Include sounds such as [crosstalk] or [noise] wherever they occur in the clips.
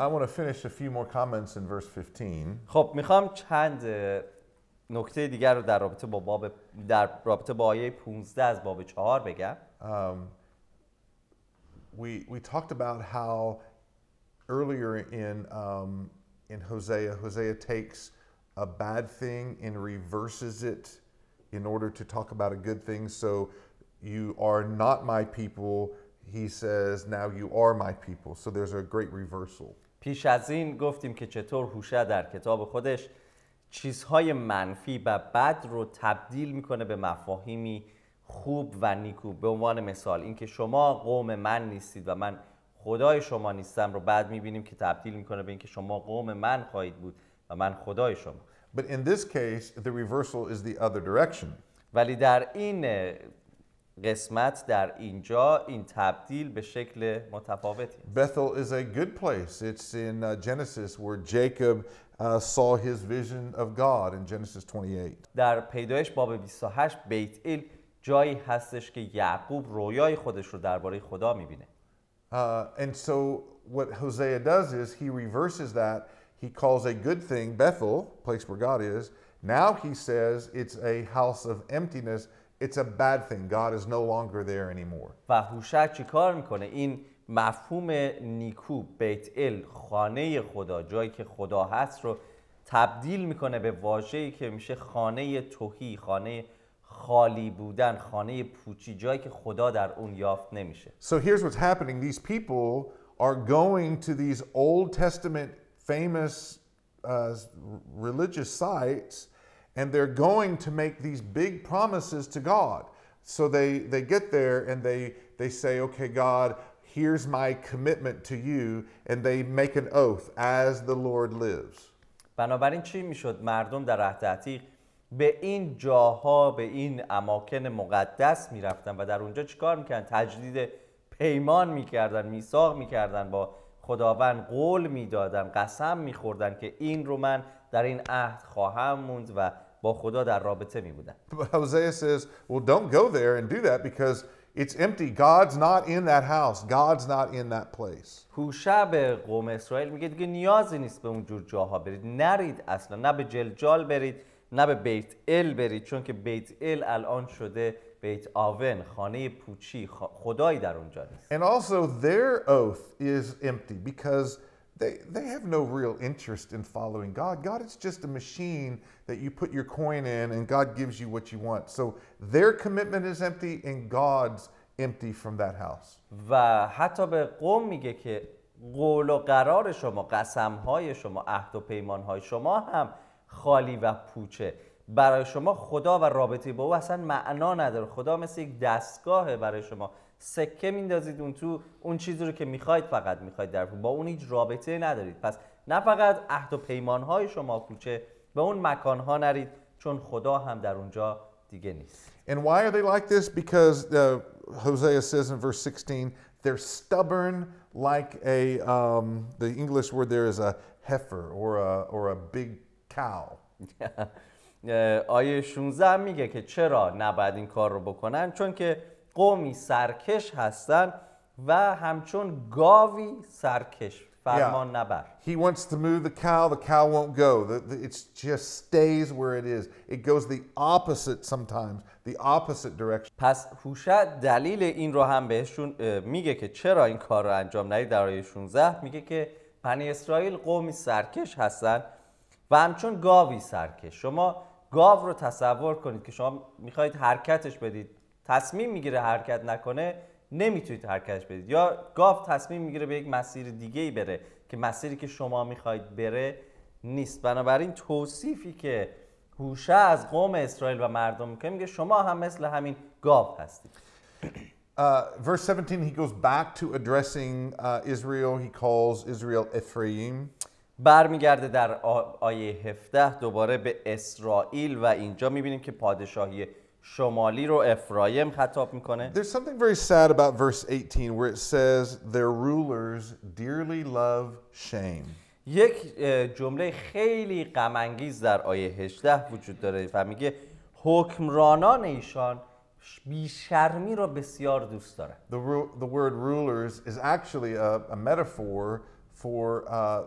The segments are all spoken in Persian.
I want to finish a few more comments in verse 15. خب میخوام چند نکته دیگر رو در رابطه با باب در رابطه با آیه 15 از باب 4 بگم. Um, we we talked about how earlier in um, in Hosea, Hosea takes a bad thing and reverses it in order to talk about a good thing. So you are not my people, he says now you are my people so there's great reversal پیش از این گفتیم که چطور هوشع در کتاب خودش چیزهای منفی و بد رو تبدیل میکنه به مفاهیمی خوب و نیکو به عنوان مثال اینکه شما قوم من نیستید و من خدای شما نیستم رو بعد میبینیم که تبدیل میکنه به اینکه شما قوم من خواهید بود و من خدای شما in this case the reversal is the ولی در این قسمت در اینجا این تبدیل به شکل متفاوتی Bethel is a good place. It's in Genesis where Jacob uh, saw his vision of God in Genesis 28. در پیدایش باب 28 بیت ایل جایی هستش که یعقوب رویای خودش رو درباره خدا میبینه. Uh, and so what Hosea does is he reverses that. He calls a good thing Bethel, place where God is. Now he says it's a house of emptiness. It's a bad thing. God is no longer there anymore. و هوشع چیکار میکنه این مفهوم نیکو بیت ال خانه خدا جایی که خدا هست رو تبدیل میکنه به واژه‌ای که میشه خانه توهی خانه خالی بودن خانه پوچی جایی که خدا در اون یافت نمیشه So here's what's happening these people are going to these Old Testament famous uh, religious sites and they're going to make these big promises to God. So they, they get there and they, they say, okay, God, here's my commitment to you. And they make an oath as the Lord lives. بنابراین چی میشد مردم در عهد عتیق به این جاها به این اماکن مقدس میرفتن و در اونجا چیکار میکردن تجدید پیمان میکردن میثاق میکردن با خداوند قول میدادن قسم میخوردن که این رو من در این عهد خواهم موند و با خدا در رابطه می بودن. Hosea says, don't go there and do that because It's empty. God's not in that house. God's not in that place. هوشع به قوم اسرائیل میگه دیگه نیازی نیست به اون جور جاها برید. نرید اصلا نه به جلجال برید، نه به بیت ال برید چون که بیت ال الان شده بیت آون، خانه پوچی، خدایی در اونجا نیست. And also their oath is empty because they, they have no real interest in following God. God is just a machine that you put your coin in and God gives you what you want. So their commitment is empty and God's empty from that house. و حتی به قوم میگه که قول و قرار شما قسم های شما عهد و پیمان های شما هم خالی و پوچه برای شما خدا و رابطه با او اصلا معنا نداره خدا مثل یک دستگاه برای شما سکه میندازید اون تو اون چیزی رو که میخواید فقط میخواید در با اون هیچ رابطه ندارید پس نه فقط عهد و پیمان های شما کوچه به اون مکان ها نرید چون خدا هم در اونجا دیگه نیست And why are they like this? Because uh, Hosea says in verse 16, they're stubborn like a, um, the English word there is a heifer or a, or a big cow. [laughs] Uh, آیه 16 میگه که چرا نباید این کار رو بکنن چون که قومی سرکش هستند و همچون گاوی سرکش فرمان yeah. نبر He wants to move the cow, the cow won't go. The, the, it just stays where it is. It goes the opposite sometimes, the opposite direction. پس هوشع دلیل این رو هم بهشون میگه که چرا این کار رو انجام ندید در آیه 16 میگه که بنی اسرائیل قومی سرکش هستن و همچون گاوی سرکش شما گاو رو تصور کنید که شما میخواید حرکتش بدید تصمیم میگیره حرکت نکنه نمیتونید حرکتش بدید یا گاف تصمیم میگیره به یک مسیر دیگه ای بره که مسیری که شما میخواید بره نیست بنابراین توصیفی که هوشه از قوم اسرائیل و مردم که میگه شما هم مثل همین گاو هستید uh, verse 17, he goes back to addressing uh, Israel. He calls Israel Ephraim. برمیگرده در آیه 17 دوباره به اسرائیل و اینجا میبینیم که پادشاهی شمالی رو افرایم خطاب میکنه There's something very sad about verse 18 where it says their rulers dearly love shame. یک جمله خیلی غم در آیه 18 وجود داره و میگه حکمرانان ایشان بیشرمی را بسیار دوست دارن. The, the word rulers is actually a, a metaphor for uh,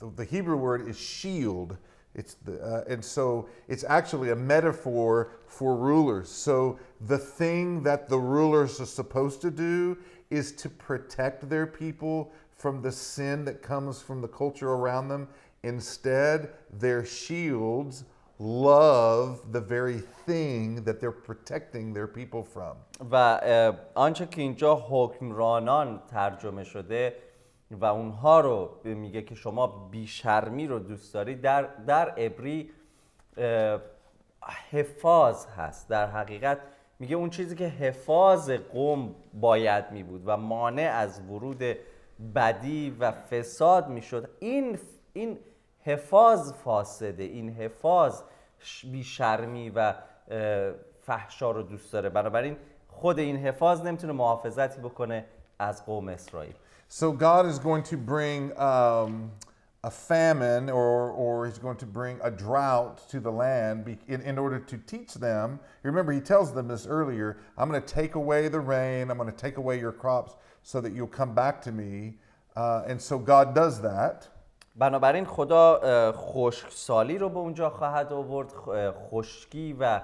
the, the Hebrew word is shield. It's the, uh, and so it's actually a metaphor for rulers. So the thing that the rulers are supposed to do is to protect their people from the sin that comes from the culture around them. Instead, their shields love the very thing that they're protecting their people from. و آنچه که اینجا حکمرانان ترجمه شده و اونها رو میگه که شما بیشرمی رو دوست داری در, در ابری حفاظ هست در حقیقت میگه اون چیزی که حفاظ قوم باید می بود و مانع از ورود بدی و فساد میشد این این حفاظ فاسده این حفاظ بیشرمی و فحشا رو دوست داره بنابراین خود این حفاظ نمیتونه محافظتی بکنه از قوم اسرائیل So God is going to bring um, a famine or, or he's going to bring a drought to the land in, in order to teach them. Remember, he tells them this earlier I'm going to take away the rain, I'm going to take away your crops so that you'll come back to me. Uh, and so God does that. بنابراین خدا خشکسالی رو به اونجا خواهد آورد خشکی و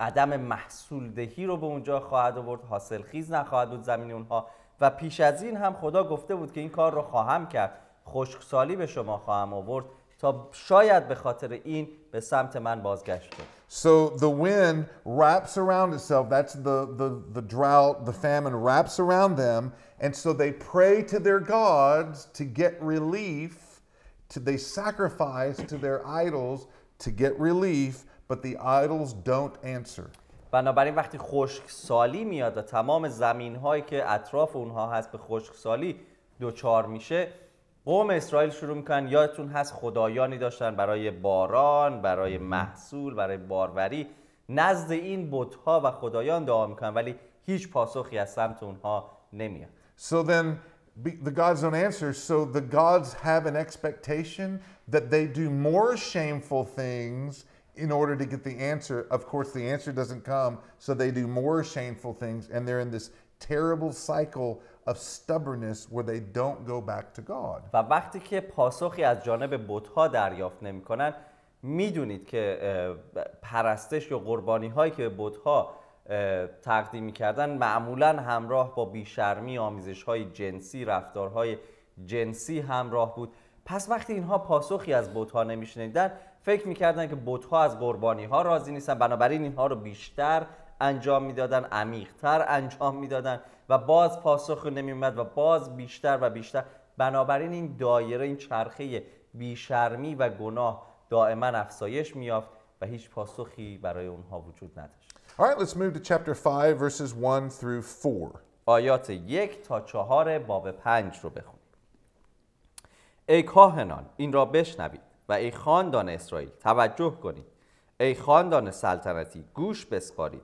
عدم محصول دهی رو به اونجا خواهد آورد حاصل خیز نخواهد بود زمین اونها و پیش از این هم خدا گفته بود که این کار رو خواهم کرد خشکسالی به شما خواهم آورد تا شاید به خاطر این به سمت من بازگشت کنید So the wind wraps around itself. That's the, the, the drought, the famine wraps around them. And so they pray to their gods to get relief. To, they sacrifice to their idols to get relief, but the idols don't answer. بنابراین وقتی خشکسالی میاد و تمام زمین هایی که اطراف اونها هست به خشکسالی دوچار میشه قوم اسرائیل شروع میکنن یادتون هست خدایانی داشتن برای باران برای محصول برای باروری نزد این بتها و خدایان دعا میکنن ولی هیچ پاسخی از سمت اونها نمیاد So then the gods don't answer, so the gods have an expectation that they do more shameful things in order to get the answer. Of course, the answer doesn't come, so they do more shameful things, and they're in this terrible cycle of stubbornness where they don't go back to God. و وقتی که پاسخی از جانب بتها دریافت نمیکنن میدونید که پرستش یا قربانی هایی که بتها تقدیم کردند معمولا همراه با بیشرمی آمیزش های جنسی رفتارهای جنسی همراه بود پس وقتی اینها پاسخی از بتها نمیشنیدن فکر میکردن که بت از قربانی ها راضی نیستن بنابراین اینها رو بیشتر انجام میدادن عمیقتر انجام میدادن و باز پاسخ نمیومد و باز بیشتر و بیشتر بنابراین این دایره این چرخه بیشرمی و گناه دائما افزایش میافت و هیچ پاسخی برای اونها وجود نداشت right, let's move to chapter 5 verses 1 through 4. آیات یک تا چهار باب پنج رو بخونیم. ای کاهنان این را بشنوید و ای خاندان اسرائیل توجه کنید ای خاندان سلطنتی گوش بسپارید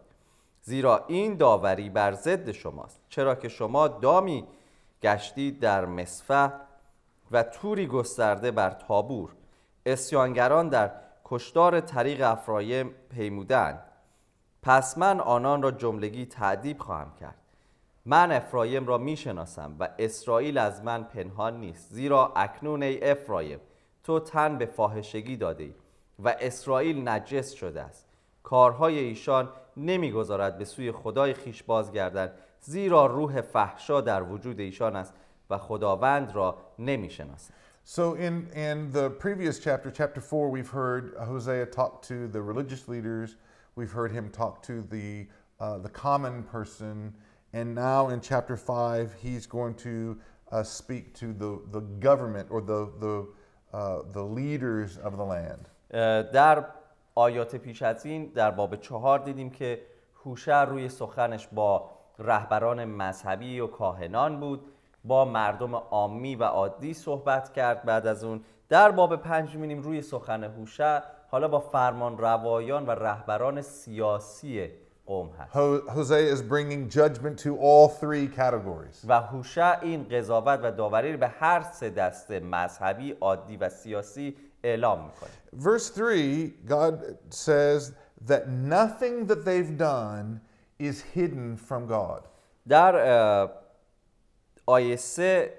زیرا این داوری بر ضد شماست چرا که شما دامی گشتید در مصفه و توری گسترده بر تابور اسیانگران در کشتار طریق افرایم پیمودن پس من آنان را جملگی تعدیب خواهم کرد من افرایم را میشناسم و اسرائیل از من پنهان نیست زیرا اکنون ای افرایم تو تن به فاحشگی داده ای و اسرائیل نجس شده است کارهای ایشان نمیگذارد به سوی خدای خیش بازگردند زیرا روح فحشا در وجود ایشان است و خداوند را نمیشناسد. So in, in the previous chapter, chapter 4, we've heard Hosea talk to the religious leaders. We've heard him talk to the, uh, the common person. And now in chapter 5, he's going to uh, speak to the, the government or the, the, Uh, the leaders of the land. Uh, در آیات پیش از این در باب چهار دیدیم که هوشع روی سخنش با رهبران مذهبی و کاهنان بود با مردم عامی و عادی صحبت کرد بعد از اون در باب پنج میبینیم روی سخن هوشع حالا با فرمان روایان و رهبران سیاسی قوم هست Hosea is bringing judgment to all three categories. و هوشع این قضاوت و داوری به هر سه دسته مذهبی، عادی و سیاسی اعلام میکنه. Verse 3 God says that nothing that they've done is hidden from God. در آیه 3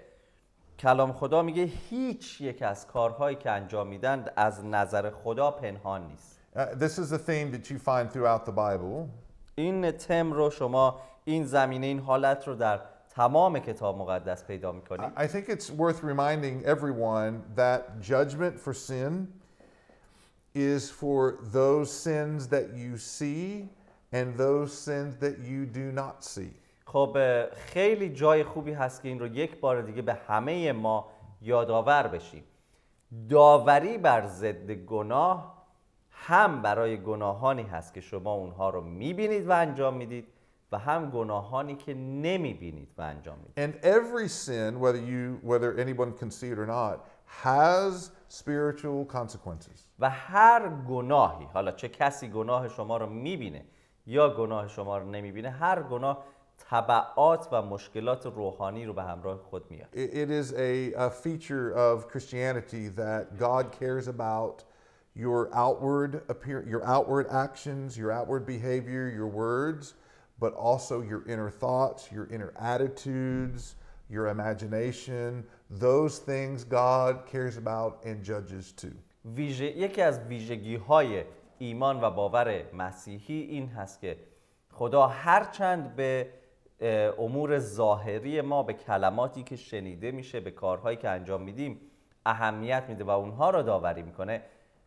کلام خدا میگه هیچ یک از کارهایی که انجام میدن از نظر خدا پنهان نیست. Uh, this is a theme that you find throughout the Bible. این تم رو شما این زمینه این حالت رو در تمام کتاب مقدس پیدا می‌کنید. I think it's worth reminding everyone that judgment for sin is for those sins that you see and those sins that you do not see. خب خیلی جای خوبی هست که این رو یک بار دیگه به همه ما یادآور بشیم. داوری بر ضد گناه هم برای گناهانی هست که شما اونها رو میبینید و انجام میدید و هم گناهانی که نمیبینید و انجام میدید and every sin whether you whether anyone can see it or not has spiritual consequences و هر گناهی حالا چه کسی گناه شما رو میبینه یا گناه شما رو نمیبینه هر گناه تبعات و مشکلات روحانی رو به همراه خود میاد it is a, a feature of Christianity that God cares about your outward appear your outward actions, your outward behavior, your words, but also your inner thoughts, your inner attitudes, your imagination. Those things God cares about and judges too. ویژه، یکی از ویژگی های ایمان و باور مسیحی این هست که خدا هرچند به امور ظاهری ما به کلماتی که شنیده میشه به کارهایی که انجام میدیم اهمیت میده و اونها را داوری میکنه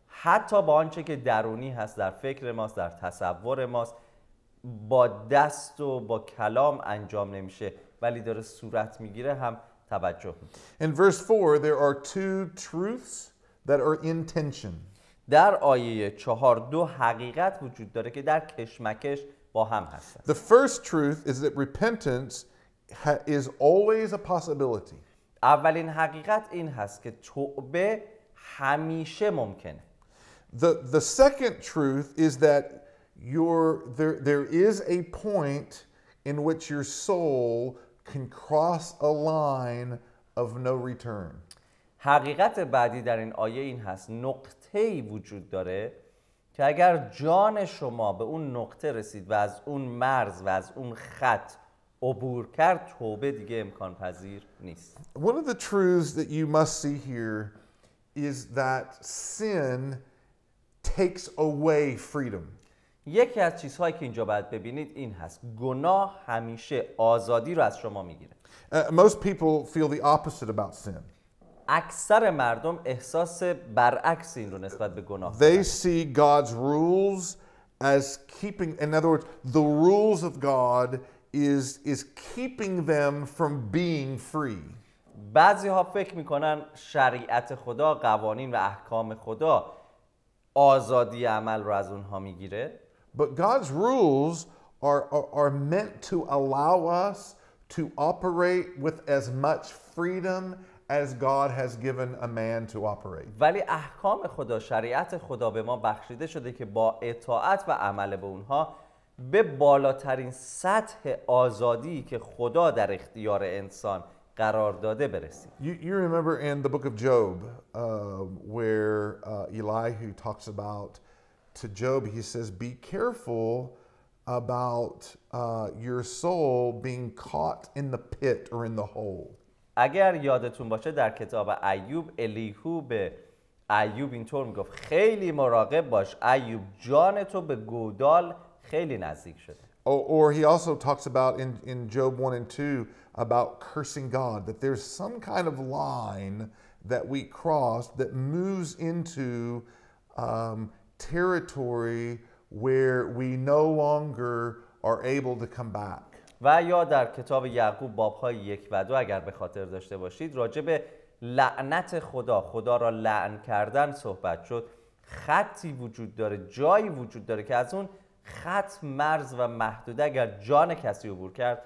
حتی با آنچه که درونی هست در فکر ماست در تصور ماست با دست و با کلام انجام نمیشه ولی داره صورت میگیره هم توجه In verse 4 there are two truths that are in tension. در آیه چهار دو حقیقت وجود داره که در کشمکش با هم هستن. The first truth is that repentance is always a possibility. اولین حقیقت این هست که توبه همیشه ممکنه. The, the second truth is that your there, there is a point in which your soul can cross a line of no return. حقیقت بعدی در این آیه این هست وجود داره که اگر جان شما به اون نقطه رسید و از اون مرز و از اون خط عبور کرد توبه دیگه امکان پذیر نیست. One of the truths that you must see here is that sin takes away freedom. یکی از چیزهایی که اینجا باید ببینید این هست گناه همیشه آزادی رو از شما میگیره. most people feel the opposite about sin. اکثر مردم احساس برعکس این رو نسبت به گناه They see God's rules as keeping in other words the rules of God is is keeping them from being free. بعضی ها فکر میکنن شریعت خدا قوانین و احکام خدا آزادی عمل رو از اونها میگیره But God's rules are, are, are meant to allow us to operate with as much freedom as God has given a man to operate. ولی احکام خدا شریعت خدا به ما بخشیده شده که با اطاعت و عمل به اونها به بالاترین سطح آزادی که خدا در اختیار انسان قرار داده برسیم you, you remember in the book of Job uh, where uh, Elihu talks about to Job he says be careful about uh, your soul being caught in the pit or in the hole اگر یادتون باشه در کتاب ایوب الیهو به ایوب اینطور میگفت خیلی مراقب باش ایوب جان تو به گودال خیلی نزدیک شده or, oh, or he also talks about in, in Job 1 and 2 about cursing God, that there's some kind of line that we cross that moves into um, territory where we no longer are able to come back. و یا در کتاب یعقوب های یک و دو اگر به خاطر داشته باشید راجع به لعنت خدا خدا را لعن کردن صحبت شد خطی وجود داره جایی وجود داره که از اون خط مرز و محدوده اگر جان کسی عبور کرد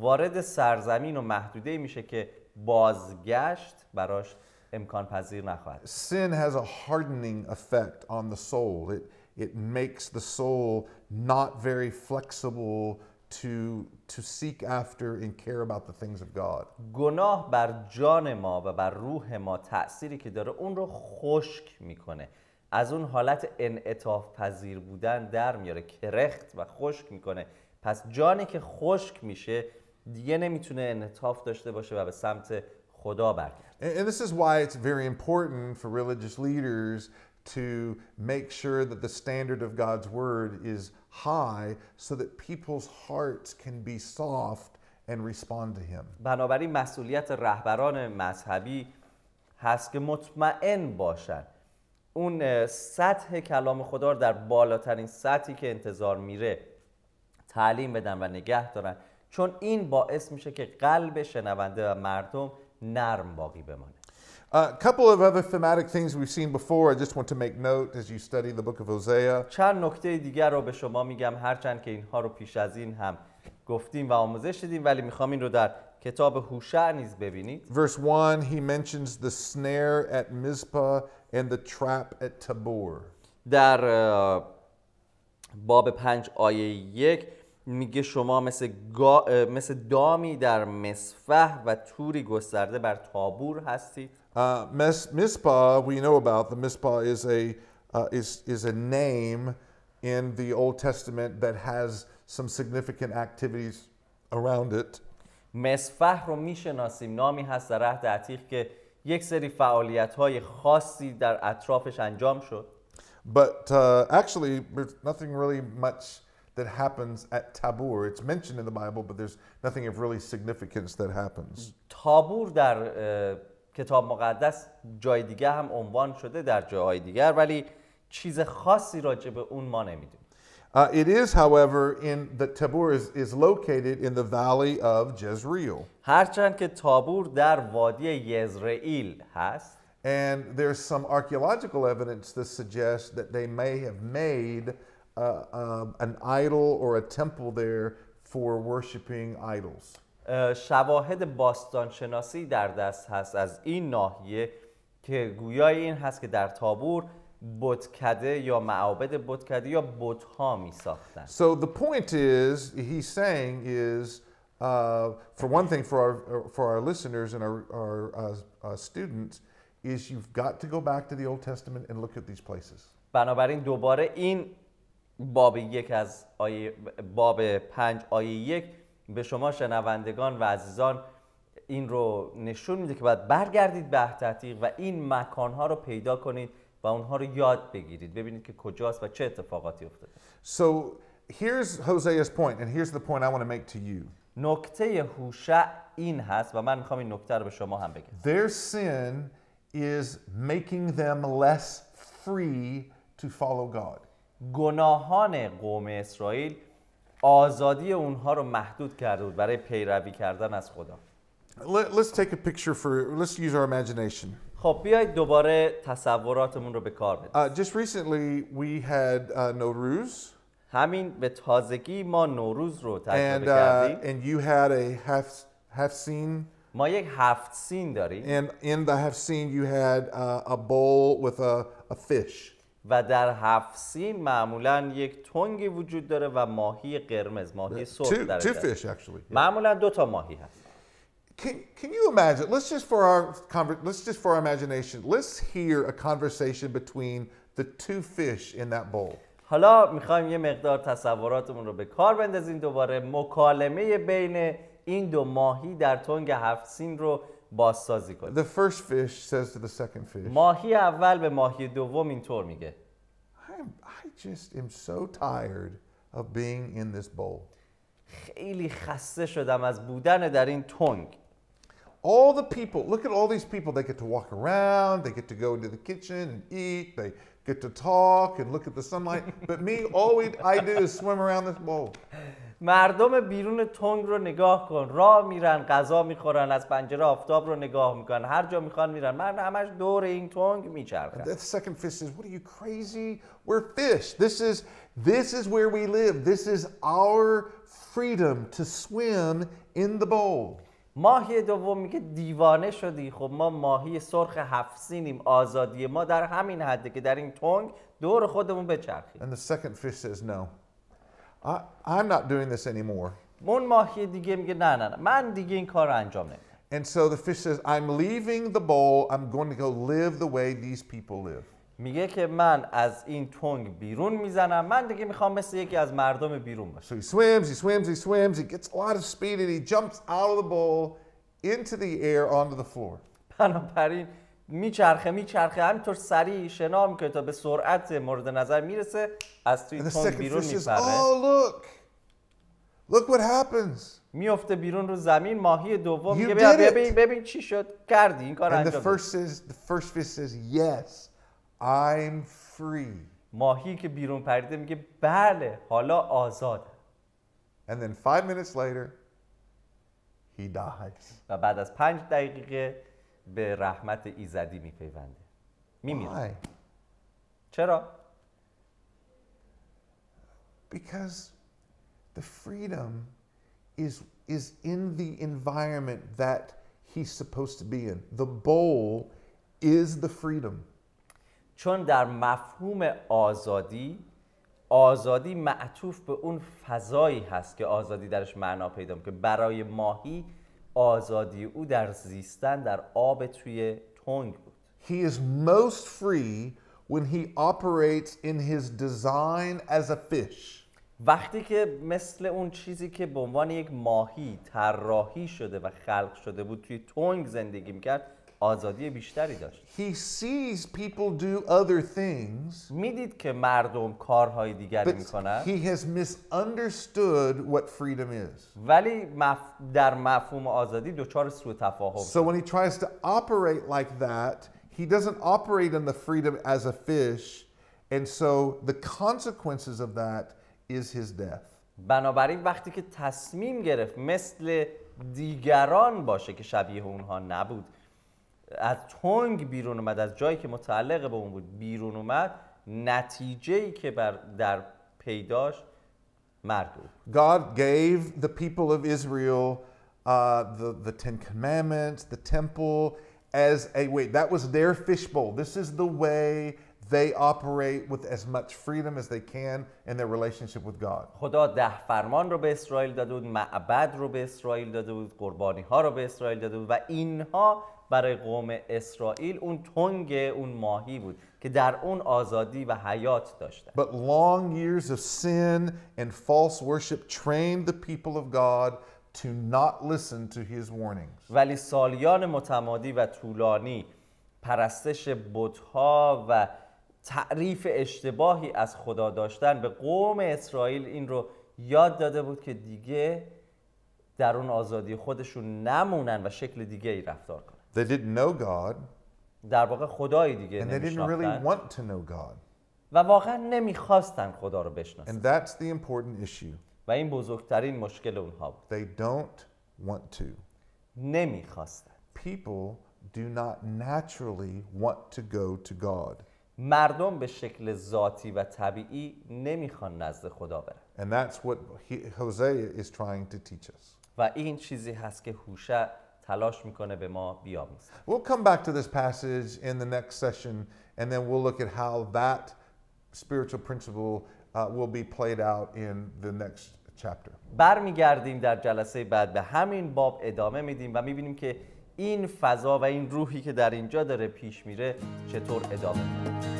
وارد سرزمین و محدوده میشه که بازگشت براش امکان پذیر نخواهد Sin has a hardening effect on the soul. It, it makes the soul not very flexible to, to seek after and care about the things of God. گناه بر جان ما و بر روح ما تاثیری که داره اون رو خشک میکنه. از اون حالت انعطاف پذیر بودن در میاره کرخت و خشک میکنه. پس جانی که خشک میشه دیگه نمیتونه انطاف داشته باشه و به سمت خدا برگرده And this is why it's very important for religious leaders to make sure that the standard of God's word is high so that people's hearts can be soft and respond to him. بنابراین مسئولیت رهبران مذهبی هست که مطمئن باشن اون سطح کلام خدا رو در بالاترین سطحی که انتظار میره تعلیم بدن و نگه دارن چون این باعث میشه که قلب شنونده و مردم نرم باقی بمانه A couple of other thematic things we've seen before, I just want to make note as you study the book of Hosea. چند نکته دیگر رو به شما میگم هرچند که اینها رو پیش از این هم گفتیم و آموزش دیدیم ولی میخوام این رو در کتاب هوشع نیز ببینید. Verse 1 he mentions the snare at Mizpah and the trap at Tabor. در باب 5 آیه 1 میگه شما مثل, گا... مثل دامی در مصفح و توری گسترده بر تابور هستید Uh, مس... Mizpah, we know about. The Mizpah is a uh, is is a name in the Old Testament that has some significant activities around it. مصفح رو میشناسیم نامی هست در عهد عتیق که یک سری فعالیت های خاصی در اطرافش انجام شد. But uh, actually, there's nothing really much that happens at Tabor. It's mentioned in the Bible, but there's nothing of really significance that happens. تابور در uh, کتاب مقدس جای دیگه هم عنوان شده در جاهای دیگر ولی چیز خاصی راجع به اون ما Uh, it is, however, in the Tabor is, is located in the valley of Jezreel. هرچند که تابور در وادی هست. And there's some archaeological evidence that suggests that they may have made uh, uh, an idol or a temple there for worshiping idols. Uh, شواهد باستانشناسی در دست هست از این ناحیه که گویای این هست که در تابور بتکده یا معابد بتکده یا بتها می ساختن. So the point is he's saying is uh, for one thing for our for our listeners and our our uh, uh students is you've got to go back to the Old Testament and look at these places. بنابراین دوباره این باب یک از آیه باب پنج آیه یک به شما شنوندگان و عزیزان این رو نشون میده که باید برگردید به تحقیق و این مکانها رو پیدا کنید و اونها رو یاد بگیرید ببینید که کجاست و چه اتفاقاتی افتاده So here's Hosea's point and here's the point I want to make to you نکته هوشع این هست و من میخوام این نکته رو به شما هم بگم Their sin is making them less free to follow God گناهان قوم اسرائیل آزادی اونها رو محدود کرده بود برای پیروی کردن از خدا Let's take a picture for let's use our imagination. خب بیایید دوباره تصوراتمون رو به کار بدیم Uh, just recently we had uh, Nowruz. همین به تازگی ما نوروز رو تجربه and, uh, کردیم. And you had a half half scene. ما یک هفت سین داریم. And in the half scene you had uh, a bowl with a, a fish. و در هفت سین معمولا یک تنگی وجود داره و ماهی قرمز ماهی سرخ در two fish actually معمولا دو تا ماهی هست Can, can you imagine? Let's just for our let's just for our imagination, let's hear a conversation between the two fish in that bowl. حالا میخوایم یه مقدار تصوراتمون رو به کار بندازیم دوباره مکالمه بین این دو ماهی در تنگ هفت سین رو بازسازی کنیم The first fish says to the second fish ماهی اول به ماهی دوم اینطور میگه I'm, I just am so tired of being in this bowl خیلی خسته شدم از بودن در این تنگ all the people, look at all these people. They get to walk around, they get to go into the kitchen and eat, they get to talk and look at the sunlight. but me, all we, I do is swim around this bowl. مردم بیرون تنگ رو نگاه کن راه میرن غذا میخورن از پنجره آفتاب رو نگاه میکنن هر جا میخوان میرن من همش دور این تنگ میچرخم the second fish says what are you crazy we're fish this is this is where we live this is our freedom to swim in the bowl ماهی دوم میگه دیوانه شدی خب ما ماهی سرخ هفسینیم آزادی ما در همین حده که در این تنگ دور خودمون بچرخیم and the second fish says no I, I'm not doing this anymore. ماهی دیگه میگه نه نه من دیگه این کار انجام نمیدم And so the fish says, I'm leaving the bowl. I'm going to go live the way these people live. میگه که من از این تنگ بیرون میزنم من دیگه میخوام مثل یکی از مردم بیرون باشم So he swims, he swims, he swims. He gets a lot of speed and he jumps out of the bowl into the air onto the floor. بنابراین میچرخه میچرخه همینطور سریع شنا میکنه تا به سرعت مورد نظر میرسه از توی تون بیرون میپره oh, میفته بیرون رو زمین ماهی دوم میگه ببین ببین چی شد کردی این کار انجام the free. ماهی که بیرون پریده میگه بله حالا آزاد. And minutes later و بعد از پنج دقیقه به رحمت ایزدی میپیونده میمیره چرا؟ Because the freedom is, is in the environment that he's supposed to be in. The bowl is the freedom. چون در مفهوم آزادی آزادی معطوف به اون فضایی هست که آزادی درش معنا پیدا که برای ماهی آزادی او در زیستن در آب توی تنگ بود He is most free when he operates in his design as a fish. وقتی که مثل اون چیزی که به عنوان یک ماهی طراحی شده و خلق شده بود توی تنگ زندگی میکرد آزادی بیشتری داشت. He sees people do other things. میدید که مردم کارهای دیگری میکنن. He has misunderstood what freedom is. ولی در مفهوم آزادی دچار سوء تفاهم. So when he tries to operate like that, he doesn't operate in the freedom as a fish, and so the consequences of that is his death. بنابراین وقتی که تصمیم گرفت مثل دیگران باشه که شبیه اونها نبود از تنگ بیرون اومد از جایی که متعلق به اون بود بیرون اومد نتیجه ای که بر در پیداش مرگ بود God gave the people of Israel uh, the, the Ten Commandments, the temple as a way. That was their fishbowl. This is the way they operate with as much freedom as they can in their relationship with God. خدا ده فرمان رو به اسرائیل داد بود، معبد رو به اسرائیل داده بود، قربانی ها رو به اسرائیل داده بود و اینها برای قوم اسرائیل اون تنگ اون ماهی بود که در اون آزادی و حیات داشتن But long years of sin and false worship trained the people of God to not listen to his ولی سالیان متمادی و طولانی پرستش بتها و تعریف اشتباهی از خدا داشتن به قوم اسرائیل این رو یاد داده بود که دیگه در اون آزادی خودشون نمونن و شکل دیگه ای رفتار کنن They didn't know God. در واقع خدای دیگه And they didn't really want to know God. و واقعا نمیخواستن خدا رو بشناسن. And that's the important issue. و این بزرگترین مشکل اونها بود. They don't want to. نمیخواستن. People do not naturally want to go to God. مردم به شکل ذاتی و طبیعی نمیخوان نزد خدا برن. And that's what Hosea is trying to teach us. و این چیزی هست که هوشع تلاش میکنه به ما بیاموز. We'll come back to this passage in the next session and then we'll look at how that spiritual principle uh, will be played out in the next chapter. برمیگردیم در جلسه بعد به همین باب ادامه میدیم و میبینیم که این فضا و این روحی که در اینجا داره پیش میره چطور ادامه میده